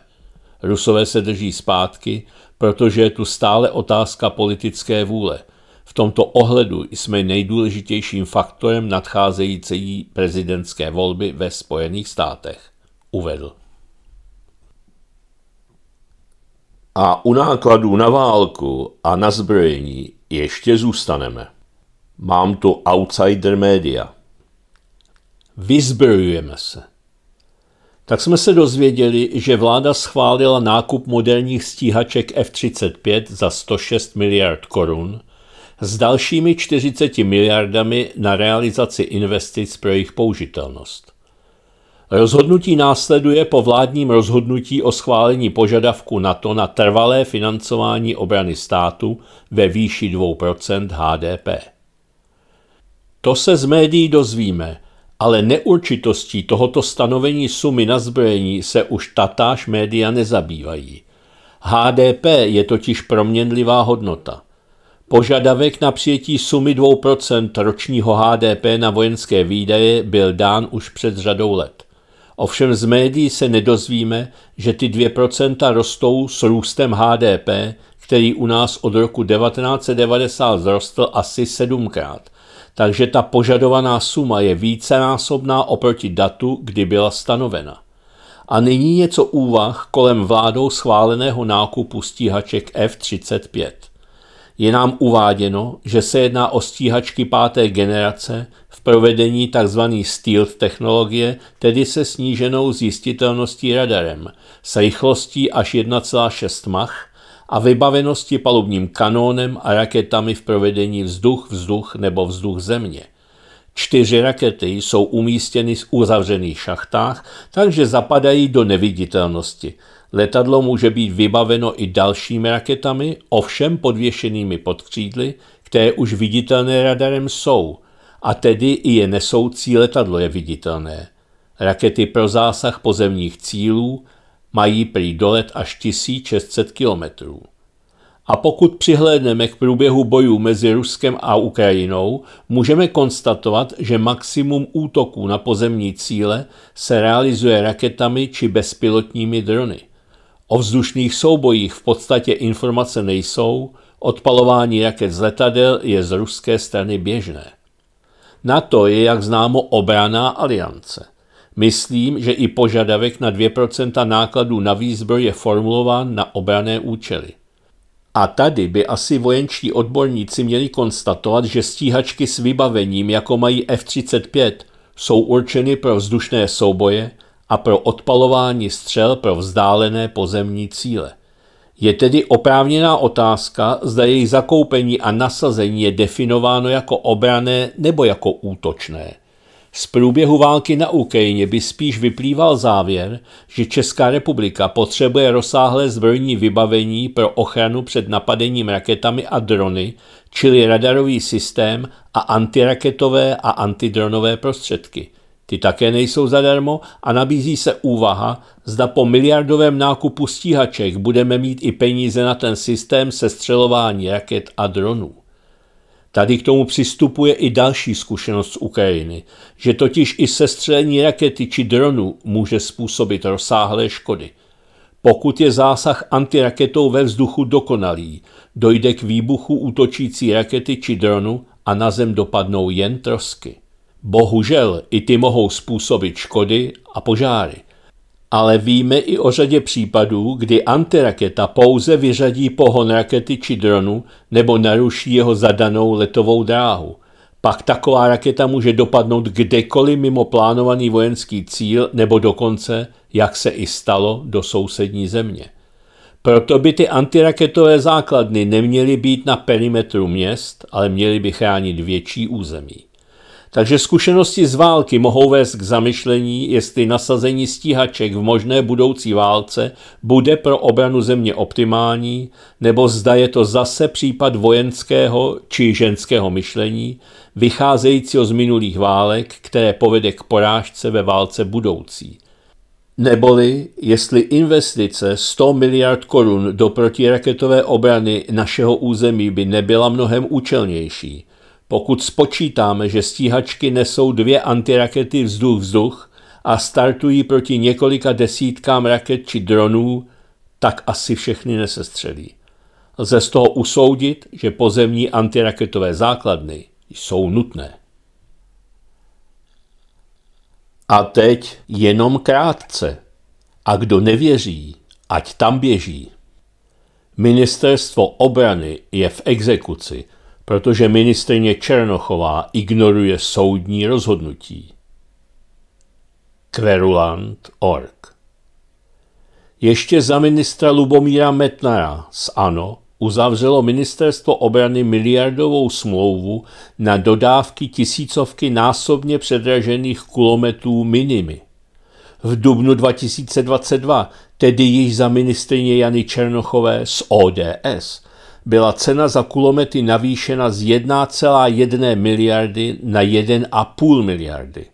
Rusové se drží zpátky, protože je tu stále otázka politické vůle. V tomto ohledu jsme nejdůležitějším faktorem nadcházející prezidentské volby ve Spojených státech, uvedl. a u nákladů na válku a na zbrojení ještě zůstaneme. Mám tu outsider média. Vyzbrojujeme se. Tak jsme se dozvěděli, že vláda schválila nákup moderních stíhaček F-35 za 106 miliard korun s dalšími 40 miliardami na realizaci investic pro jejich použitelnost. Rozhodnutí následuje po vládním rozhodnutí o schválení požadavku NATO na trvalé financování obrany státu ve výši 2 HDP. To se z médií dozvíme, ale neurčitostí tohoto stanovení sumy na zbrojení se už tatáž média nezabývají. HDP je totiž proměnlivá hodnota. Požadavek na přijetí sumy 2% ročního HDP na vojenské výdaje byl dán už před řadou let – Ovšem z médií se nedozvíme, že ty 2% rostou s růstem HDP, který u nás od roku 1990 zrostl asi sedmkrát. Takže ta požadovaná suma je vícenásobná oproti datu, kdy byla stanovena. A nyní něco úvah kolem vládou schváleného nákupu stíhaček F-35 je nám uváděno, že se jedná o stíhačky páté generace v provedení tzv. stealth technologie, tedy se sníženou zjistitelností radarem, s rychlostí až 1,6 mach a vybavenosti palubním kanónem a raketami v provedení vzduch-vzduch nebo vzduch-země. Čtyři rakety jsou umístěny v uzavřených šachtách, takže zapadají do neviditelnosti. Letadlo může být vybaveno i dalšími raketami, ovšem podvěšenými pod křídly, které už viditelné radarem jsou, a tedy i je nesoucí letadlo je viditelné. Rakety pro zásah pozemních cílů mají prý dolet až 1600 kilometrů. A pokud přihlédneme k průběhu bojů mezi Ruskem a Ukrajinou, můžeme konstatovat, že maximum útoků na pozemní cíle se realizuje raketami či bezpilotními drony – O vzdušných soubojích v podstatě informace nejsou, odpalování raket z letadel je z ruské strany běžné. Na to je, jak známo, obraná aliance. Myslím, že i požadavek na 2% nákladů na výzbroj je formulován na obrané účely. A tady by asi vojenčtí odborníci měli konstatovat, že stíhačky s vybavením, jako mají F-35, jsou určeny pro vzdušné souboje a pro odpalování střel pro vzdálené pozemní cíle. Je tedy oprávněná otázka, zda jejich zakoupení a nasazení je definováno jako obrané nebo jako útočné. Z průběhu války na Ukrajině by spíš vyplýval závěr, že Česká republika potřebuje rozsáhlé zbrojní vybavení pro ochranu před napadením raketami a drony, čili radarový systém a antiraketové a antidronové prostředky – ty také nejsou zadarmo a nabízí se úvaha, zda po miliardovém nákupu stíhaček budeme mít i peníze na ten systém se střelování raket a dronů. Tady k tomu přistupuje i další zkušenost z Ukrajiny, že totiž i sestřelení rakety či dronu může způsobit rozsáhlé škody. Pokud je zásah antiraketou ve vzduchu dokonalý, dojde k výbuchu útočící rakety či dronu a na zem dopadnou jen trosky. Bohužel i ty mohou způsobit škody a požáry. Ale víme i o řadě případů, kdy antiraketa pouze vyřadí pohon rakety či dronu nebo naruší jeho zadanou letovou dráhu. Pak taková raketa může dopadnout kdekoliv mimo plánovaný vojenský cíl nebo dokonce, jak se i stalo, do sousední země. Proto by ty antiraketové základny neměly být na perimetru měst, ale měly by chránit větší území. Takže zkušenosti z války mohou vést k zamyšlení, jestli nasazení stíhaček v možné budoucí válce bude pro obranu země optimální, nebo zda je to zase případ vojenského či ženského myšlení, vycházejícího z minulých válek, které povede k porážce ve válce budoucí. Neboli, jestli investice 100 miliard korun do protiraketové obrany našeho území by nebyla mnohem účelnější – pokud spočítáme, že stíhačky nesou dvě antirakety vzduch-vzduch a startují proti několika desítkám raket či dronů, tak asi všechny nesestřelí. Lze z toho usoudit, že pozemní antiraketové základny jsou nutné. A teď jenom krátce. A kdo nevěří, ať tam běží. Ministerstvo obrany je v exekuci – protože ministrině Černochová ignoruje soudní rozhodnutí. Kverulant org Ještě za ministra Lubomíra Metnara z ANO uzavřelo ministerstvo obrany miliardovou smlouvu na dodávky tisícovky násobně předražených kulometů minimi. V dubnu 2022, tedy již za ministrině Jany Černochové z ODS, byla cena za kulomety navýšena z 1,1 miliardy na 1,5 miliardy.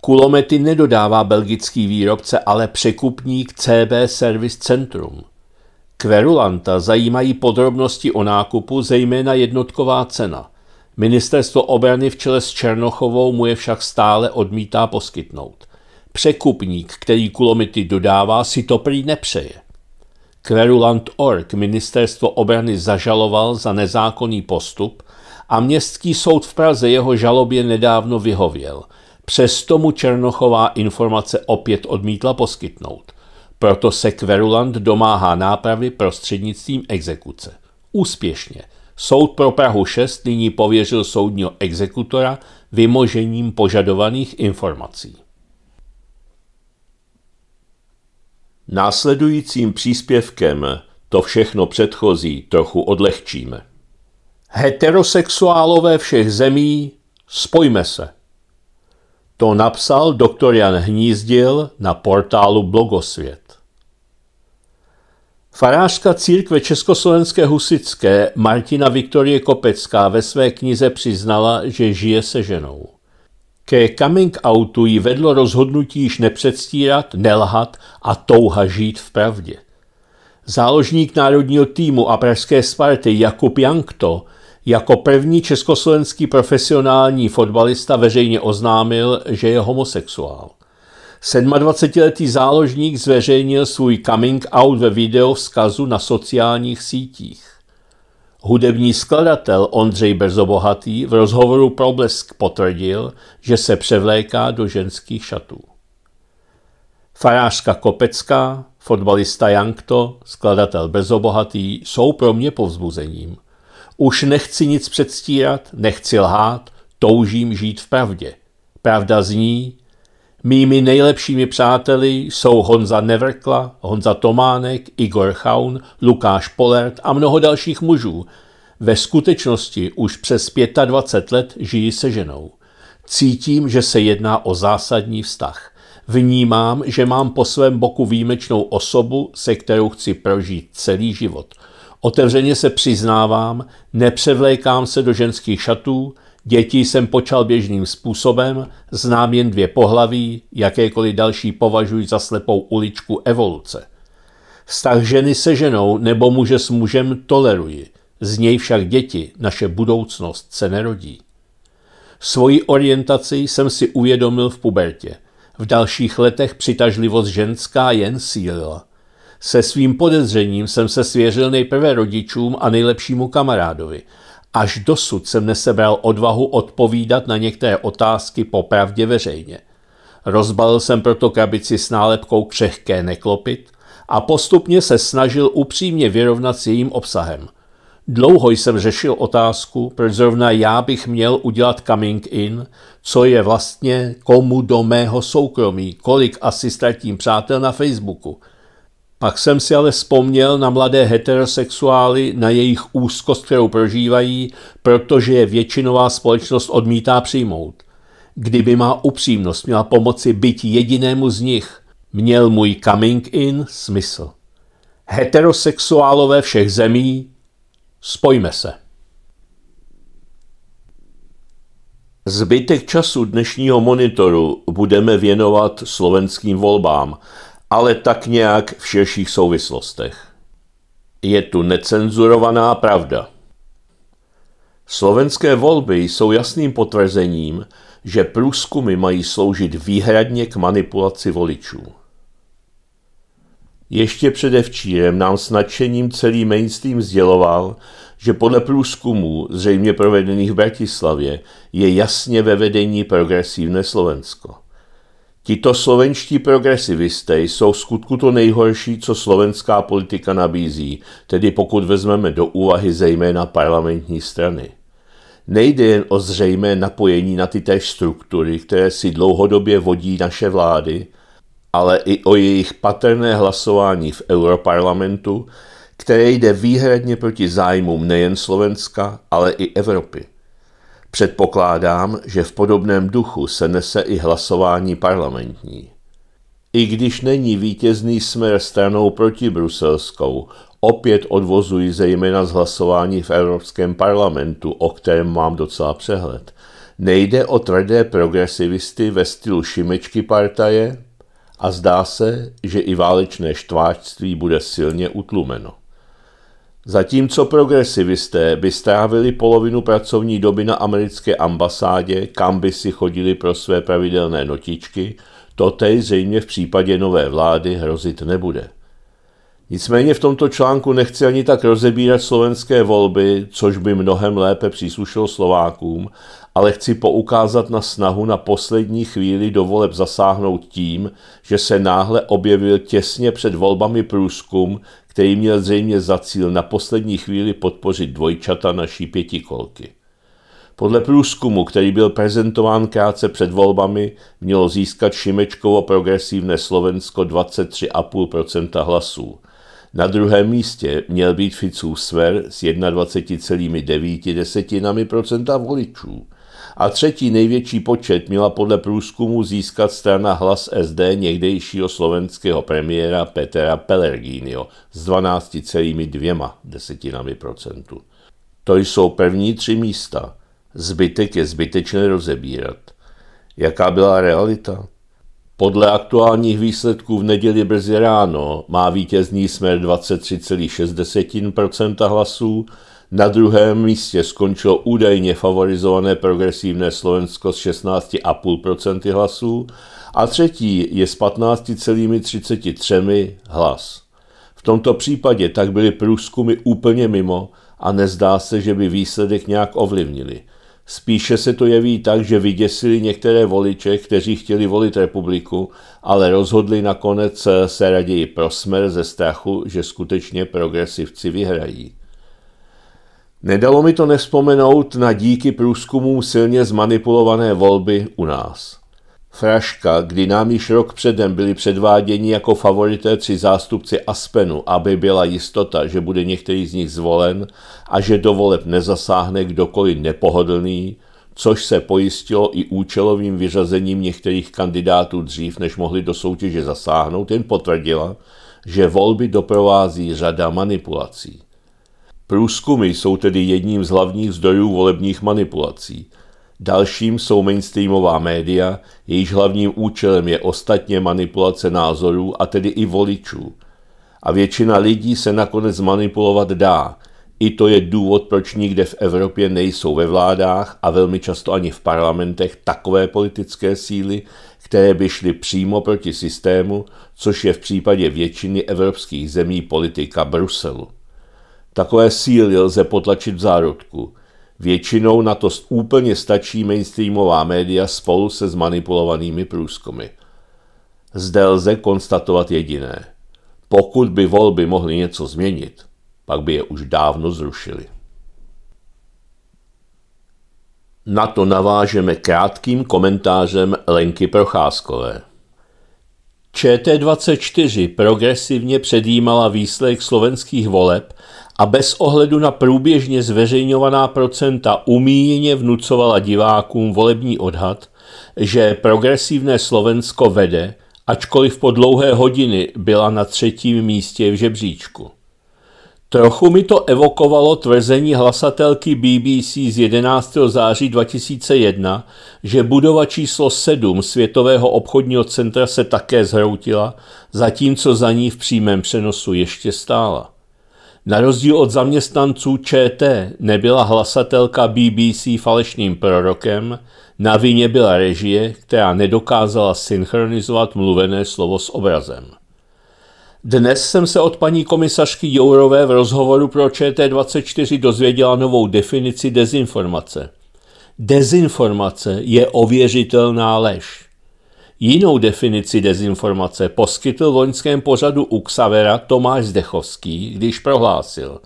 Kulomety nedodává belgický výrobce, ale překupník CB Service Centrum. Kverulanta zajímají podrobnosti o nákupu, zejména jednotková cena. Ministerstvo obrany v čele s Černochovou mu je však stále odmítá poskytnout. Překupník, který kulomety dodává, si to prý nepřeje. Querulant.org ministerstvo obrany zažaloval za nezákonný postup a městský soud v Praze jeho žalobě nedávno vyhověl. Přesto mu Černochová informace opět odmítla poskytnout. Proto se Querulant domáhá nápravy prostřednictvím exekuce. Úspěšně. Soud pro Prahu 6 nyní pověřil soudního exekutora vymožením požadovaných informací. Následujícím příspěvkem to všechno předchozí trochu odlehčíme. Heterosexuálové všech zemí, spojme se. To napsal doktor Jan Hnízdil na portálu Blogosvět. Farářka církve Československé husické Martina Viktorie Kopecká ve své knize přiznala, že žije se ženou. Ke coming outu ji vedlo rozhodnutí již nepředstírat, nelhat a touha žít v pravdě. Záložník národního týmu a pražské Sparty Jakub Jankto jako první československý profesionální fotbalista veřejně oznámil, že je homosexuál. 27-letý záložník zveřejnil svůj coming out ve vzkazu na sociálních sítích. Hudební skladatel Ondřej Brzobohatý v rozhovoru pro Blesk potvrdil, že se převléká do ženských šatů. Farářka Kopecká, fotbalista Jankto, skladatel Brzobohatý jsou pro mě povzbuzením. Už nechci nic předstírat, nechci lhát, toužím žít v pravdě. Pravda zní, Mými nejlepšími přáteli jsou Honza Neverkla, Honza Tománek, Igor Chaun, Lukáš Polert a mnoho dalších mužů. Ve skutečnosti už přes 25 let žijí se ženou. Cítím, že se jedná o zásadní vztah. Vnímám, že mám po svém boku výjimečnou osobu, se kterou chci prožít celý život. Otevřeně se přiznávám, nepřevlékám se do ženských šatů, Děti jsem počal běžným způsobem, znám jen dvě pohlaví, jakékoliv další považuji za slepou uličku evoluce. Vztah ženy se ženou nebo muže s mužem toleruji, z něj však děti, naše budoucnost, se nerodí. Svoji orientaci jsem si uvědomil v pubertě. V dalších letech přitažlivost ženská jen sílila. Se svým podezřením jsem se svěřil nejprve rodičům a nejlepšímu kamarádovi – Až dosud jsem nesebral odvahu odpovídat na některé otázky popravdě veřejně. Rozbalil jsem proto krabici s nálepkou křehké neklopit a postupně se snažil upřímně vyrovnat s jejím obsahem. Dlouho jsem řešil otázku, proč zrovna já bych měl udělat coming in, co je vlastně komu do mého soukromí, kolik asi ztratím přátel na Facebooku – pak jsem si ale vzpomněl na mladé heterosexuály, na jejich úzkost, kterou prožívají, protože je většinová společnost odmítá přijmout. Kdyby má upřímnost měla pomoci být jedinému z nich, měl můj coming in smysl. Heterosexuálové všech zemí, spojme se. Zbytek času dnešního monitoru budeme věnovat slovenským volbám ale tak nějak v širších souvislostech. Je tu necenzurovaná pravda. Slovenské volby jsou jasným potvrzením, že průzkumy mají sloužit výhradně k manipulaci voličů. Ještě předevčírem nám s nadšením celý mainstream sděloval, že podle průzkumů, zřejmě provedených v Bratislavě, je jasně ve vedení progresivné Slovensko. Tito slovenští progresivisté jsou v skutku to nejhorší, co slovenská politika nabízí, tedy pokud vezmeme do úvahy zejména parlamentní strany. Nejde jen o zřejmé napojení na ty též struktury, které si dlouhodobě vodí naše vlády, ale i o jejich patrné hlasování v europarlamentu, které jde výhradně proti zájmům nejen Slovenska, ale i Evropy. Předpokládám, že v podobném duchu se nese i hlasování parlamentní. I když není vítězný směr stranou proti bruselskou, opět odvozuji zejména z hlasování v Evropském parlamentu, o kterém mám docela přehled. Nejde o tvrdé progresivisty ve stylu šimečky partaje a zdá se, že i válečné štváčství bude silně utlumeno. Zatímco progresivisté by strávili polovinu pracovní doby na americké ambasádě, kam by si chodili pro své pravidelné notičky, to tej zřejmě v případě nové vlády hrozit nebude. Nicméně v tomto článku nechci ani tak rozebírat slovenské volby, což by mnohem lépe příslušilo Slovákům, ale chci poukázat na snahu na poslední chvíli do voleb zasáhnout tím, že se náhle objevil těsně před volbami průzkum, který měl zřejmě za cíl na poslední chvíli podpořit dvojčata naší pětikolky. Podle průzkumu, který byl prezentován krátce před volbami, mělo získat Šimečkovo progresivné Slovensko 23,5 hlasů. Na druhém místě měl být Ficův sver s 21,9% voličů. A třetí největší počet měla podle průzkumu získat strana hlas SD někdejšího slovenského premiéra Petra Pellerginio s 12,2%. To jsou první tři místa. Zbytek je zbytečné rozebírat. Jaká byla realita? Podle aktuálních výsledků v neděli brzy ráno má vítězný směr 23,6 hlasů, na druhém místě skončilo údajně favorizované progresivné Slovensko s 16,5 hlasů a třetí je s 15,33 hlas. V tomto případě tak byly průzkumy úplně mimo a nezdá se, že by výsledek nějak ovlivnili – Spíše se to jeví tak, že vyděsili některé voliče, kteří chtěli volit republiku, ale rozhodli nakonec eh, se raději pro ze strachu, že skutečně progresivci vyhrají. Nedalo mi to nevzpomenout na díky průzkumům silně zmanipulované volby u nás. Fraška, kdy nám již rok předem byli předváděni jako favorité tři zástupci Aspenu, aby byla jistota, že bude některý z nich zvolen a že do voleb nezasáhne kdokoliv nepohodlný, což se pojistilo i účelovým vyřazením některých kandidátů dřív, než mohli do soutěže zasáhnout, jen potvrdila, že volby doprovází řada manipulací. Průzkumy jsou tedy jedním z hlavních zdrojů volebních manipulací. Dalším jsou mainstreamová média, jejíž hlavním účelem je ostatně manipulace názorů a tedy i voličů. A většina lidí se nakonec manipulovat dá. I to je důvod, proč nikde v Evropě nejsou ve vládách a velmi často ani v parlamentech takové politické síly, které by šly přímo proti systému, což je v případě většiny evropských zemí politika Bruselu. Takové síly lze potlačit v zárodku – Většinou na to úplně stačí mainstreamová média spolu se zmanipulovanými průzkumy. Zde lze konstatovat jediné. Pokud by volby mohly něco změnit, pak by je už dávno zrušili. Na to navážeme krátkým komentářem Lenky Procházkové. ČT24 progresivně předjímala výsledek slovenských voleb a bez ohledu na průběžně zveřejňovaná procenta umíněně vnucovala divákům volební odhad, že progresivné Slovensko vede, ačkoliv po dlouhé hodiny byla na třetím místě v žebříčku. Trochu mi to evokovalo tvrzení hlasatelky BBC z 11. září 2001, že budova číslo 7 Světového obchodního centra se také zhroutila, zatímco za ní v přímém přenosu ještě stála. Na rozdíl od zaměstnanců ČT nebyla hlasatelka BBC falešným prorokem, na vině byla režie, která nedokázala synchronizovat mluvené slovo s obrazem. Dnes jsem se od paní komisařky Jourové v rozhovoru pro ČT24 dozvěděla novou definici dezinformace. Dezinformace je ověřitelná lež. Jinou definici dezinformace poskytl v loňském pořadu u Xavera Tomáš Zdechovský, když prohlásil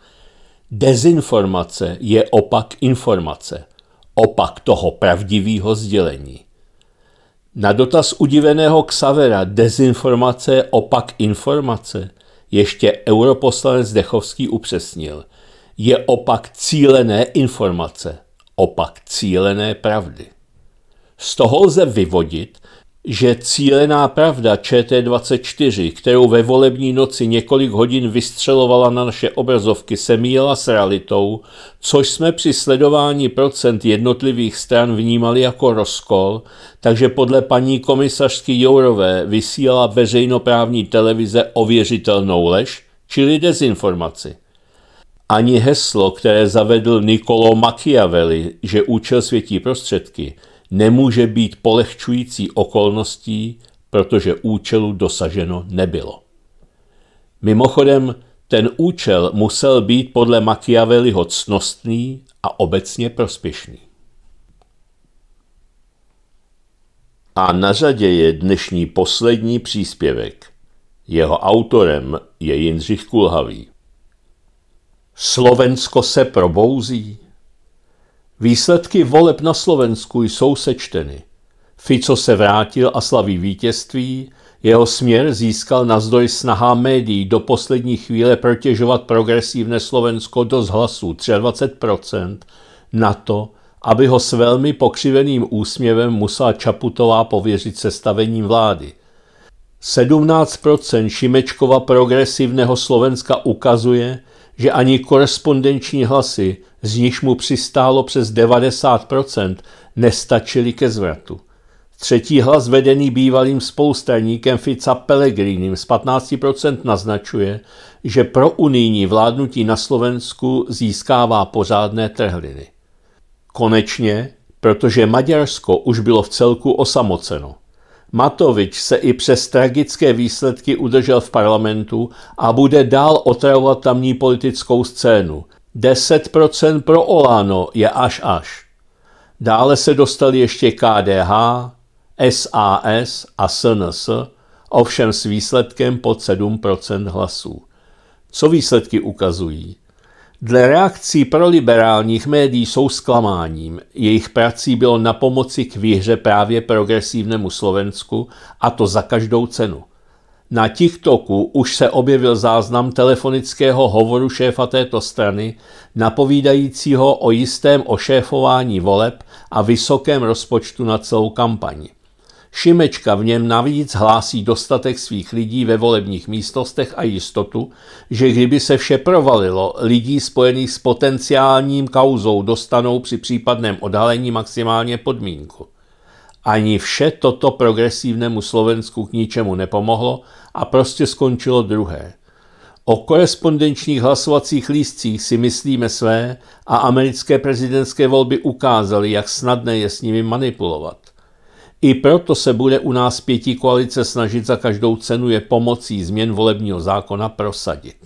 Dezinformace je opak informace, opak toho pravdivého sdělení. Na dotaz udiveného Xavera dezinformace je opak informace ještě europoslanec Dechovský upřesnil. Je opak cílené informace, opak cílené pravdy. Z toho lze vyvodit, že cílená pravda ČT24, kterou ve volební noci několik hodin vystřelovala na naše obrazovky, se míjela s realitou, což jsme při sledování procent jednotlivých stran vnímali jako rozkol, takže podle paní komisařky Jourové vysílala veřejnoprávní televize ověřitelnou lež, čili dezinformaci. Ani heslo, které zavedl Niccolo Machiavelli, že účel světí prostředky – nemůže být polehčující okolností, protože účelu dosaženo nebylo. Mimochodem, ten účel musel být podle Machiavelliho cnostný a obecně prospěšný. A na řadě je dnešní poslední příspěvek. Jeho autorem je Jindřich Kulhavý. Slovensko se probouzí. Výsledky voleb na Slovensku jsou sečteny. Fico se vrátil a slaví vítězství, jeho směr získal na zdroj snaha médií do poslední chvíle protěžovat progresivné Slovensko do zhlasu 23%, na to, aby ho s velmi pokřiveným úsměvem musela Čaputová pověřit sestavením vlády. 17% Šimečkova progresivného Slovenska ukazuje, že ani korespondenční hlasy, z nichž mu přistálo přes 90%, nestačily ke zvratu. Třetí hlas vedený bývalým spoustajníkem Fica Pellegrinim z 15% naznačuje, že pro unijní vládnutí na Slovensku získává pořádné trhliny. Konečně, protože Maďarsko už bylo v celku osamoceno. Matovič se i přes tragické výsledky udržel v parlamentu a bude dál otravovat tamní politickou scénu. 10% pro Oláno je až až. Dále se dostali ještě KDH, SAS a SNS, ovšem s výsledkem pod 7% hlasů. Co výsledky ukazují? Dle reakcí proliberálních médií jsou zklamáním. Jejich prací bylo na pomoci k výhře právě progresivnému Slovensku a to za každou cenu. Na TikToku už se objevil záznam telefonického hovoru šéfa této strany, napovídajícího o jistém ošéfování voleb a vysokém rozpočtu na celou kampani. Šimečka v něm navíc hlásí dostatek svých lidí ve volebních místnostech a jistotu, že kdyby se vše provalilo, lidí spojených s potenciálním kauzou dostanou při případném odhalení maximálně podmínku. Ani vše toto progresivnému Slovensku k ničemu nepomohlo a prostě skončilo druhé. O korespondenčních hlasovacích lístcích si myslíme své a americké prezidentské volby ukázaly, jak snadné je s nimi manipulovat. I proto se bude u nás pětí koalice snažit za každou cenu je pomocí změn volebního zákona prosadit.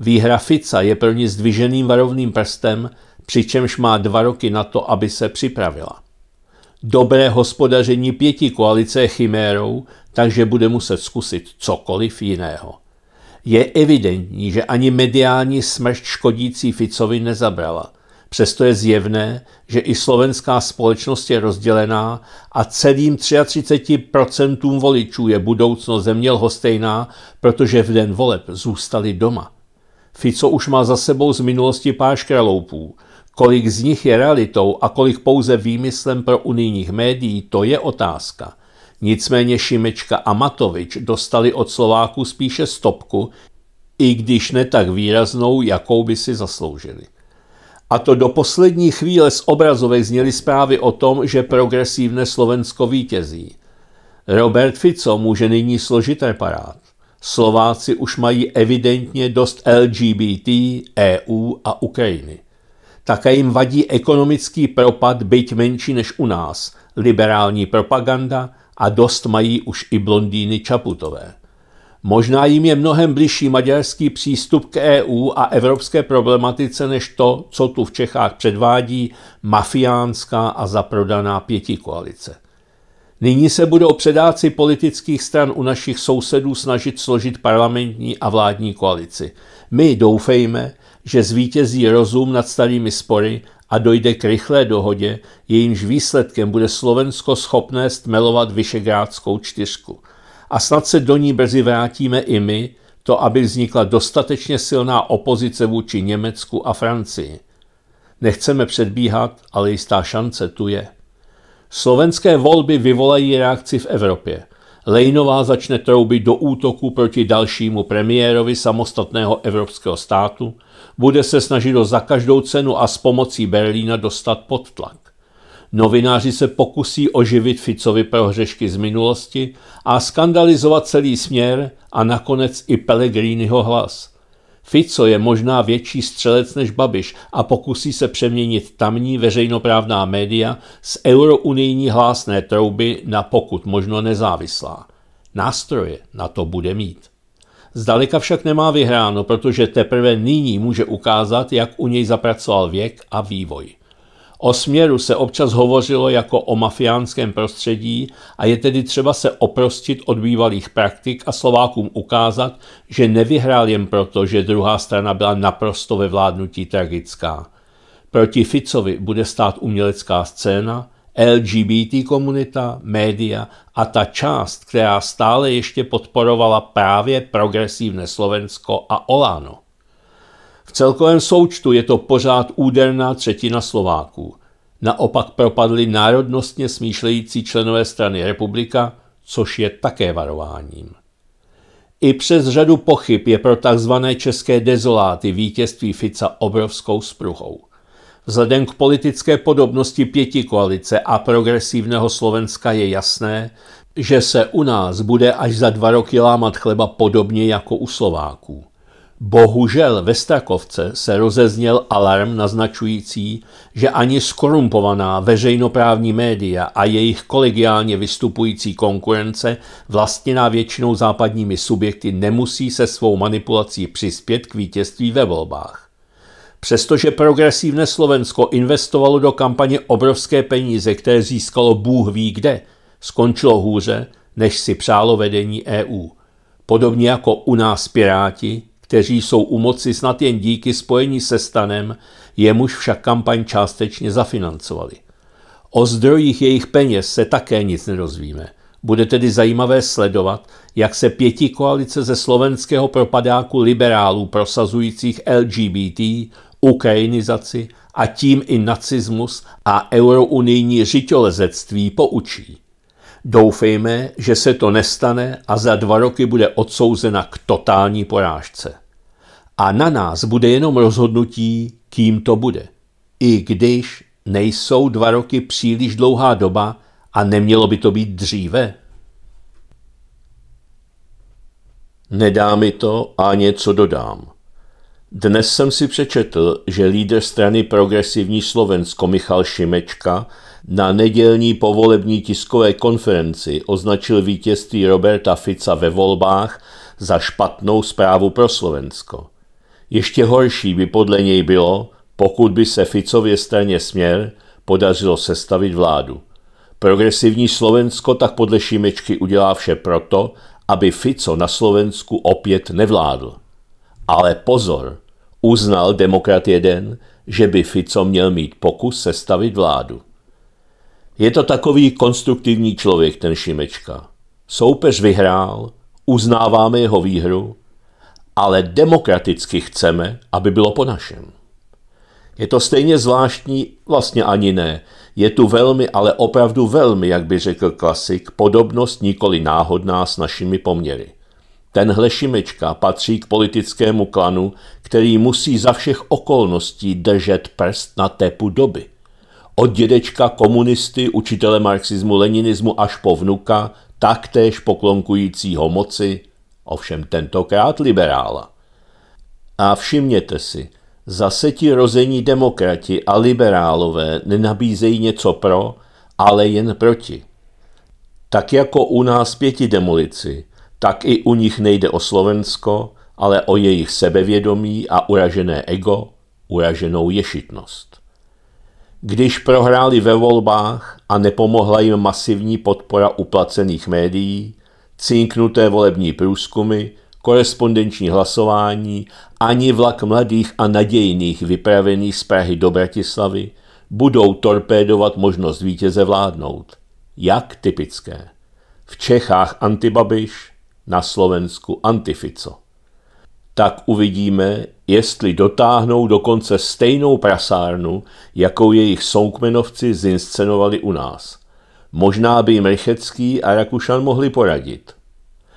Výhra Fica je pro ní zdviženým varovným prstem, přičemž má dva roky na to, aby se připravila. Dobré hospodaření pěti koalice je chimérou, takže bude muset zkusit cokoliv jiného. Je evidentní, že ani mediální smršť škodící Ficovi nezabrala – Přesto je zjevné, že i slovenská společnost je rozdělená a celým 33% voličů je budoucnost země lhostejná, protože v den voleb zůstali doma. Fico už má za sebou z minulosti pár škraloupů. Kolik z nich je realitou a kolik pouze výmyslem pro unijních médií, to je otázka. Nicméně Šimečka a Matovič dostali od slováku spíše stopku, i když ne tak výraznou, jakou by si zasloužili. A to do poslední chvíle z obrazovek zněly zprávy o tom, že progresívne Slovensko vítězí. Robert Fico může nyní složit reparát. Slováci už mají evidentně dost LGBT, EU a Ukrajiny. Také jim vadí ekonomický propad, byť menší než u nás, liberální propaganda a dost mají už i blondýny Čaputové. Možná jim je mnohem bližší maďarský přístup k EU a evropské problematice než to, co tu v Čechách předvádí mafiánská a zaprodaná pětikoalice. Nyní se budou předáci politických stran u našich sousedů snažit složit parlamentní a vládní koalici. My doufejme, že zvítězí rozum nad starými spory a dojde k rychlé dohodě, jejímž výsledkem bude Slovensko schopné stmelovat Vyšegrádskou čtyřku – a snad se do ní brzy vrátíme i my, to aby vznikla dostatečně silná opozice vůči Německu a Francii. Nechceme předbíhat, ale jistá šance tu je. Slovenské volby vyvolají reakci v Evropě. Lejnová začne troubit do útoku proti dalšímu premiérovi samostatného evropského státu, bude se snažit ho za každou cenu a s pomocí Berlína dostat pod tlak. Novináři se pokusí oživit Ficovi prohřešky z minulosti a skandalizovat celý směr a nakonec i Pelegrínyho hlas. Fico je možná větší střelec než Babiš a pokusí se přeměnit tamní veřejnoprávná média z eurounijní hlásné trouby na pokud možno nezávislá. Nástroje na to bude mít. Zdaleka však nemá vyhráno, protože teprve nyní může ukázat, jak u něj zapracoval věk a vývoj. O směru se občas hovořilo jako o mafiánském prostředí a je tedy třeba se oprostit od bývalých praktik a Slovákům ukázat, že nevyhrál jen proto, že druhá strana byla naprosto ve vládnutí tragická. Proti Ficovi bude stát umělecká scéna, LGBT komunita, média a ta část, která stále ještě podporovala právě progresivné Slovensko a Olano celkovém součtu je to pořád úderná třetina Slováků. Naopak propadli národnostně smýšlející členové strany republika, což je také varováním. I přes řadu pochyb je pro tzv. české dezoláty vítězství Fica obrovskou spruhou. Vzhledem k politické podobnosti pěti koalice a progresivního Slovenska je jasné, že se u nás bude až za dva roky lámat chleba podobně jako u Slováků. Bohužel ve Strakovce se rozezněl alarm naznačující, že ani skorumpovaná veřejnoprávní média a jejich kolegiálně vystupující konkurence vlastněná většinou západními subjekty nemusí se svou manipulací přispět k vítězství ve volbách. Přestože progresivné Slovensko investovalo do kampaně obrovské peníze, které získalo Bůh ví kde, skončilo hůře, než si přálo vedení EU. Podobně jako u nás Piráti, kteří jsou u moci snad jen díky spojení se stanem, jemuž však kampaň částečně zafinancovali. O zdrojích jejich peněz se také nic nedozvíme. Bude tedy zajímavé sledovat, jak se pěti koalice ze slovenského propadáku liberálů prosazujících LGBT, ukrajinizaci a tím i nacismus a eurounijní řitělezectví poučí. Doufejme, že se to nestane a za dva roky bude odsouzena k totální porážce. A na nás bude jenom rozhodnutí, kým to bude. I když nejsou dva roky příliš dlouhá doba a nemělo by to být dříve. Nedá mi to a něco dodám. Dnes jsem si přečetl, že lídr strany Progresivní Slovensko Michal Šimečka na nedělní povolební tiskové konferenci označil vítězství Roberta Fica ve volbách za špatnou zprávu pro Slovensko. Ještě horší by podle něj bylo, pokud by se Ficově straně směr podařilo sestavit vládu. Progresivní Slovensko tak podle Šimečky udělá vše proto, aby Fico na Slovensku opět nevládl. Ale pozor, uznal Demokrat jeden, že by Fico měl mít pokus sestavit vládu. Je to takový konstruktivní člověk, ten Šimečka. Soupeř vyhrál, uznáváme jeho výhru, ale demokraticky chceme, aby bylo po našem. Je to stejně zvláštní, vlastně ani ne. Je tu velmi, ale opravdu velmi, jak by řekl klasik, podobnost nikoli náhodná s našimi poměry. Tenhle Šimečka patří k politickému klanu, který musí za všech okolností držet prst na tepu doby. Od dědečka komunisty, učitele marxismu, leninismu až po vnuka, taktéž poklonkujícího moci, ovšem tentokrát liberála. A všimněte si, zase ti rození demokrati a liberálové nenabízejí něco pro, ale jen proti. Tak jako u nás pěti demolici, tak i u nich nejde o Slovensko, ale o jejich sebevědomí a uražené ego, uraženou ješitnost. Když prohráli ve volbách a nepomohla jim masivní podpora uplacených médií, cinknuté volební průzkumy, korespondenční hlasování, ani vlak mladých a nadějných vypravených z Prahy do Bratislavy budou torpédovat možnost vítěze vládnout. Jak typické. V Čechách antibabiš, na Slovensku antifico. Tak uvidíme, jestli dotáhnou dokonce stejnou prasárnu, jakou jejich soukmenovci zinscenovali u nás – Možná by jim Rychecký a Rakušan mohli poradit.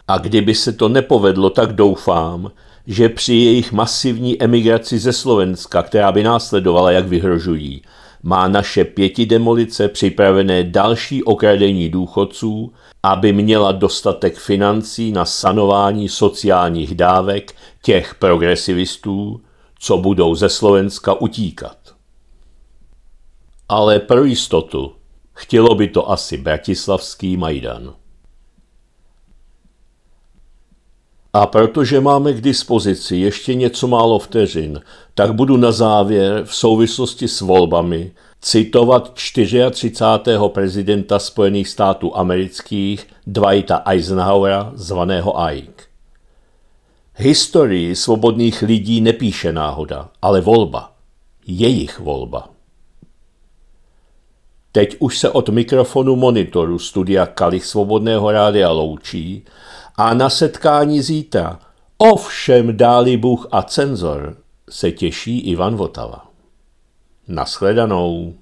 A kdyby se to nepovedlo, tak doufám, že při jejich masivní emigraci ze Slovenska, která by následovala, jak vyhrožují, má naše pěti demolice připravené další okradení důchodců, aby měla dostatek financí na sanování sociálních dávek těch progresivistů, co budou ze Slovenska utíkat. Ale pro jistotu Chtělo by to asi bratislavský Majdan. A protože máme k dispozici ještě něco málo vteřin, tak budu na závěr v souvislosti s volbami citovat 34. prezidenta Spojených států amerických Dwighta Eisenhowera, zvaného Ike. Historii svobodných lidí nepíše náhoda, ale volba. Jejich volba. Teď už se od mikrofonu monitoru studia Kalich Svobodného rádia loučí a na setkání zítra, ovšem dáli Bůh a cenzor, se těší Ivan Votava. Naschledanou.